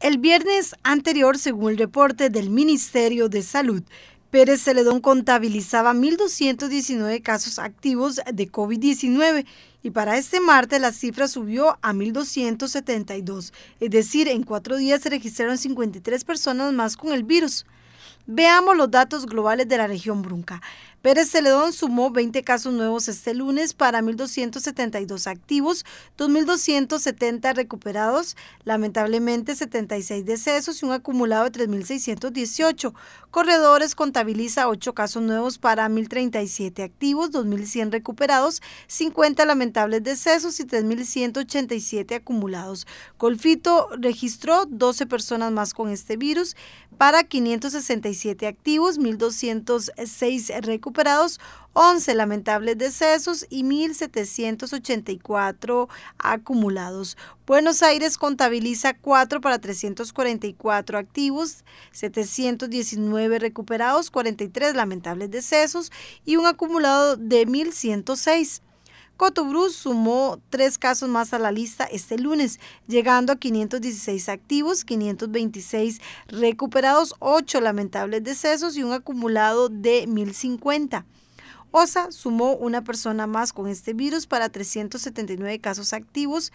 El viernes anterior, según el reporte del Ministerio de Salud, Pérez Celedón contabilizaba 1.219 casos activos de COVID-19 y para este martes la cifra subió a 1.272, es decir, en cuatro días se registraron 53 personas más con el virus. Veamos los datos globales de la región Brunca. Pérez Celedón sumó 20 casos nuevos este lunes para 1.272 activos, 2.270 recuperados, lamentablemente 76 decesos y un acumulado de 3.618. Corredores contabiliza 8 casos nuevos para 1.037 activos, 2.100 recuperados, 50 lamentables decesos y 3.187 acumulados. Golfito registró 12 personas más con este virus para 567 activos, 1.206 recuperados 11 lamentables decesos y 1.784 acumulados. Buenos Aires contabiliza 4 para 344 activos, 719 recuperados, 43 lamentables decesos y un acumulado de 1.106. Cotobruz sumó tres casos más a la lista este lunes, llegando a 516 activos, 526 recuperados, 8 lamentables decesos y un acumulado de 1050. OSA sumó una persona más con este virus para 379 casos activos,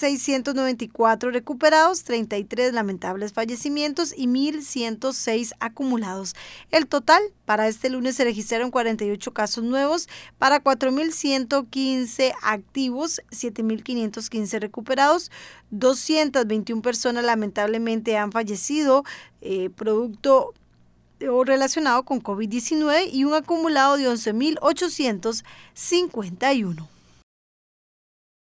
694 recuperados, 33 lamentables fallecimientos y 1.106 acumulados. El total para este lunes se registraron 48 casos nuevos para 4.115 activos, 7.515 recuperados, 221 personas lamentablemente han fallecido eh, producto o relacionado con COVID-19 y un acumulado de 11.851.